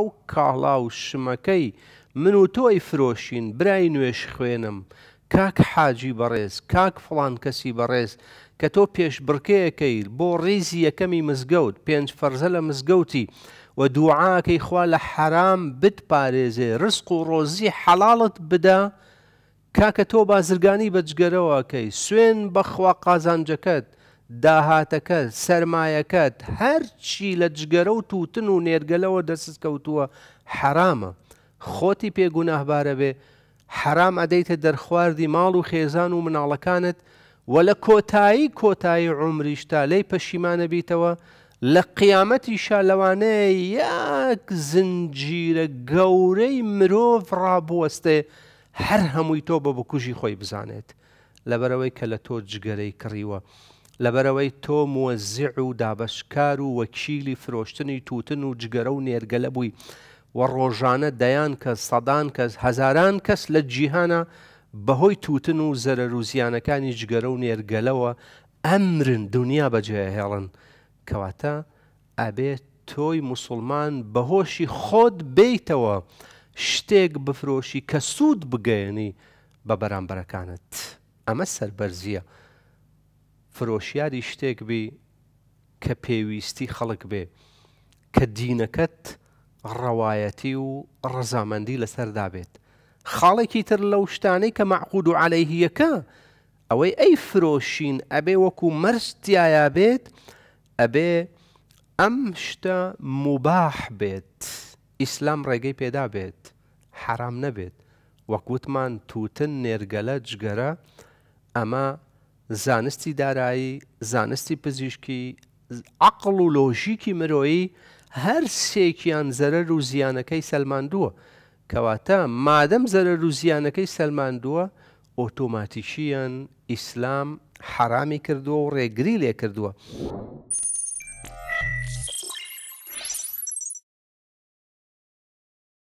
ئەو کاڵا و شمەکەی من و تۆی فرۆشین برای نوێش خوێنم کاک حاجی بەڕێز کاک فڵان کەسی بەڕێز کە تۆ پێش برکەیەکەی بۆ ڕیزی یەکەمی مزگەوت پێنج فەرزە لە مزگەوتی و دوعاکەی خوا لە حرام بتپارێزێ ڕسق و ڕۆزی حەڵاڵت بدە کاکە تۆ بازرگانی بەجگەرەوەکەی سوێن بەخوا قازانجەکەت داهاتەکە سرمایەکەت هەرچی لە جگەرە و تووتن و نێرگەلەوە دەست کەوتووە حرامە خۆتی پێگوناهبارە بێ حرام ئەدەیتە دەرخواردی ماڵ و خێزان و مناڵەکانت و لە کۆتایی کۆتایی عمریشتا لی پەشیمانە بیتەوە لە قیامەتی شالەوانەیە یەک زنجیرە گەورەی مرۆڤ ڕابوەستێ هەر هەمووی تۆ بە بکوژی خۆی بزانێت لەبەرەوەی کە لە تۆ جگەرەی کڕیوە لەبەرەوەی تۆ موەزیع و دابشکار و وەکیلی فرۆشتنی تووتن و جگەرە و نێرگەلە بووی و ڕۆژانە دەیان کە سەدان کەس هەزاران کەس لە جیهانە بەهۆی تووتن و زەرەروزیانەکانی جگەرە و نێرگەلەوە ئەمرن دنیا بەجێهێڵن کەواتە ئەبێت تۆی مسلمان بەهۆشی خۆت بیتەوە شتێک بفرۆشی کە سوود بگەێنی بە بەرامبەرەکانت ئەمە سربەرزیە. فرۆشیاری شتێک بی کە پێویستی خەڵک بێ کە دینەکەت ڕەوایەتی و ڕزامەندی لەسەردا بێت خاڵێکی تر لەو شتانەی کە معقود و عليهەیەەکە ئەوەی ئەی فرۆشین ئەبێ وەکو مەرسیایە بێت ئەبێ ئەم شتە مباح بێت ئیسلام ڕێگەی پێدا بێت حرام نەبێت وەکوتمان تووتن نێرگەلە جگەرە ئەمە زانستی دارایی زانستی پزیشکی عقل و لۆژیکی مرۆیی هەر سێکیان زەرەر و زیانەکەی سەلماندووە کەواتە مادەم زەرەر و زیانەکەی سەلماندووە ئۆتۆماتیشیان ئیسلام حرامی کردووە و ڕێگری لێ کردووە.